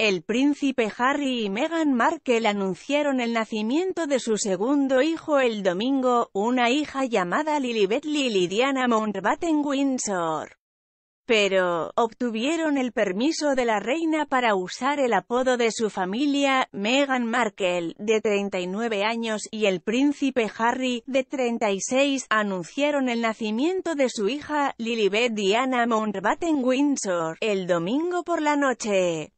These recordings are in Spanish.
El príncipe Harry y Meghan Markle anunciaron el nacimiento de su segundo hijo el domingo, una hija llamada Lilibet Lily Diana Mountbatten Windsor. Pero, obtuvieron el permiso de la reina para usar el apodo de su familia, Meghan Markle, de 39 años, y el príncipe Harry, de 36, anunciaron el nacimiento de su hija, Lilibet Diana Mountbatten Windsor, el domingo por la noche.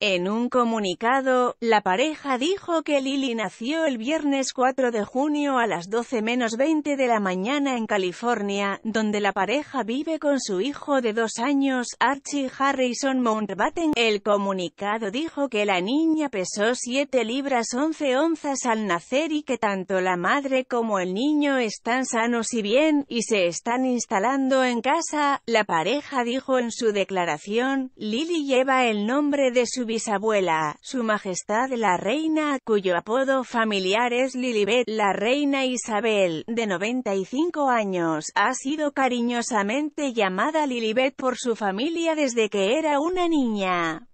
En un comunicado, la pareja dijo que Lily nació el viernes 4 de junio a las 12 menos 20 de la mañana en California, donde la pareja vive con su hijo de dos años, Archie Harrison Mountbatten. El comunicado dijo que la niña pesó 7 libras 11 onzas al nacer y que tanto la madre como el niño están sanos y bien, y se están instalando en casa. La pareja dijo en su declaración, Lily lleva el nombre de su bisabuela, su majestad la reina, cuyo apodo familiar es Lilibet, la reina Isabel, de 95 años, ha sido cariñosamente llamada Lilibet por su familia desde que era una niña.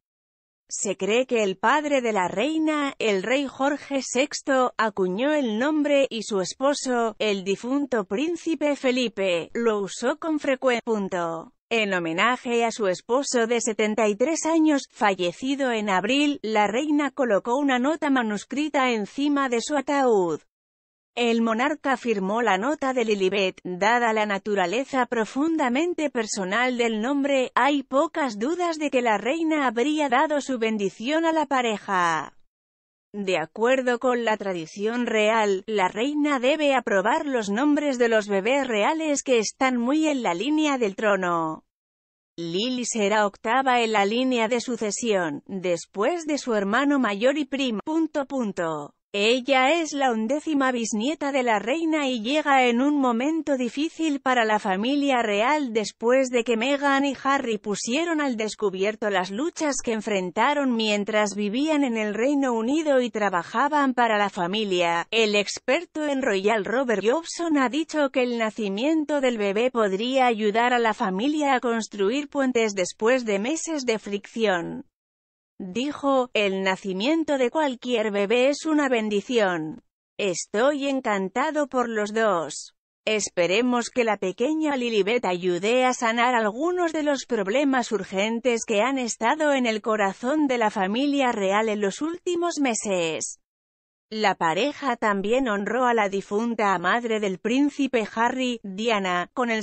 Se cree que el padre de la reina, el rey Jorge VI, acuñó el nombre y su esposo, el difunto príncipe Felipe, lo usó con frecuencia. En homenaje a su esposo de 73 años, fallecido en abril, la reina colocó una nota manuscrita encima de su ataúd. El monarca firmó la nota de Lilibet, dada la naturaleza profundamente personal del nombre, hay pocas dudas de que la reina habría dado su bendición a la pareja. De acuerdo con la tradición real, la reina debe aprobar los nombres de los bebés reales que están muy en la línea del trono. Lily será octava en la línea de sucesión, después de su hermano mayor y prima. Ella es la undécima bisnieta de la reina y llega en un momento difícil para la familia real después de que Meghan y Harry pusieron al descubierto las luchas que enfrentaron mientras vivían en el Reino Unido y trabajaban para la familia. El experto en Royal Robert Jobson ha dicho que el nacimiento del bebé podría ayudar a la familia a construir puentes después de meses de fricción. Dijo, el nacimiento de cualquier bebé es una bendición. Estoy encantado por los dos. Esperemos que la pequeña Lilibet ayude a sanar algunos de los problemas urgentes que han estado en el corazón de la familia real en los últimos meses. La pareja también honró a la difunta madre del príncipe Harry, Diana, con el